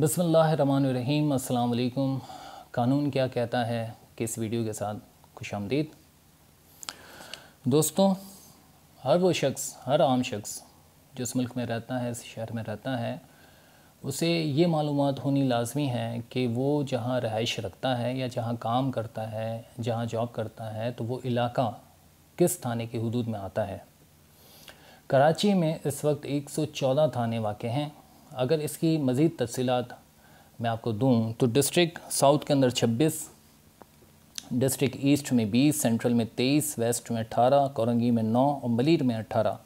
बसमीम् अल्लाम कानून क्या कहता है कि इस वीडियो के साथ खुश आमदीद दोस्तों हर वो शख्स हर आम शख्स जिस मुल्क में रहता है इस शहर में रहता है उसे ये मालूम होनी लाजमी है कि वो जहाँ रहाइश रखता है या जहाँ काम करता है जहाँ जॉब करता है तो वो इलाका किस थाने की हदूद में आता है कराची में इस वक्त 114 थाने वाक़ हैं अगर इसकी मज़ीद तफसीत मैं आपको दूँ तो डिस्ट्रिक्ट साउथ के अंदर छब्बीस डिस्ट्रिक्ट ईस्ट में बीस सेंट्रल में तेईस वेस्ट में अट्ठारह कोरंगी में नौ और मलिर में अट्ठारह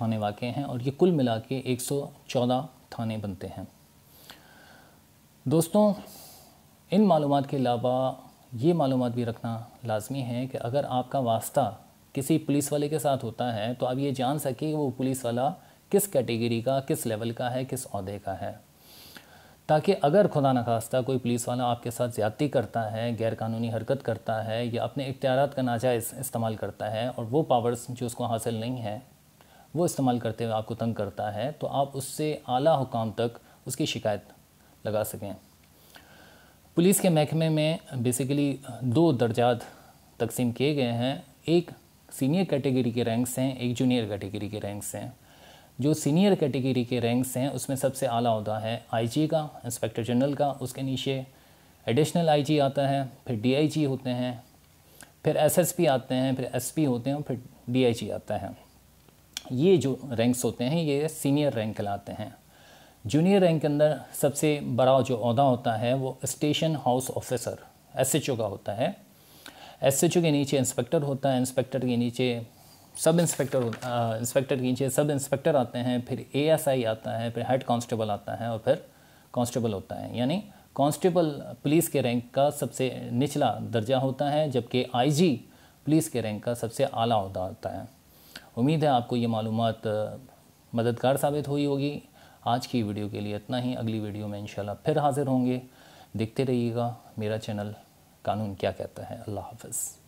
थाने वाक़ हैं और ये कुल मिला के एक सौ चौदह थाने बनते हैं दोस्तों इन मालूम के अलावा ये मालूम भी रखना लाजमी है कि अगर आपका वास्ता किसी पुलिस वाले के साथ होता है तो आप ये जान सकें वो पुलिस वाला किस कैटेगरी का किस लेवल का है किस अहदे का है ताकि अगर खुदा नखास्ता कोई पुलिस वाला आपके साथ ज़्यादती करता है गैरकानूनी हरकत करता है या अपने इख्तियार का नाजायज़ इस्तेमाल करता है और वो पावर्स जो उसको हासिल नहीं है वो इस्तेमाल करते हुए आपको तंग करता है तो आप उससे आला हुकाम तक उसकी शिकायत लगा सकें पुलिस के महकमे में बेसिकली दो दर्जात तकसीम किए गए हैं एक सीनियर कैटेगरी के रैंक्स हैं एक जूनियर कैटेगरी के रैंक्स हैं जो सीनियर कैटेगरी के रैंक्स हैं उसमें सबसे आला होता है आईजी का इंस्पेक्टर जनरल का उसके नीचे एडिशनल आईजी आता है फिर डीआईजी होते हैं फिर एसएसपी आते हैं फिर एसपी होते हैं फिर डीआईजी आता है ये जो रैंक्स होते हैं ये सीनियर रैंक कहलाते हैं जूनियर रैंक के अंदर सबसे बड़ा जो अहदा होता है वो स्टेशन हाउस ऑफिसर एस का होता है एस के नीचे इंस्पेक्टर होता है इंस्पेक्टर के नीचे सब इंस्पेक्टर इंस्पेक्टर कीजिए सब इंस्पेक्टर आते हैं फिर एएसआई आता है फिर हेड कांस्टेबल आता है और फिर कांस्टेबल होता है यानी कांस्टेबल पुलिस के रैंक का सबसे निचला दर्जा होता है जबकि आईजी पुलिस के रैंक का सबसे आला होता होता है उम्मीद है आपको ये मालूम मददगार साबित हुई होगी आज की वीडियो के लिए इतना ही अगली वीडियो में इनशाला फिर हाज़िर होंगे देखते रहिएगा मेरा चैनल कानून क्या कहता है अल्लाह हाफ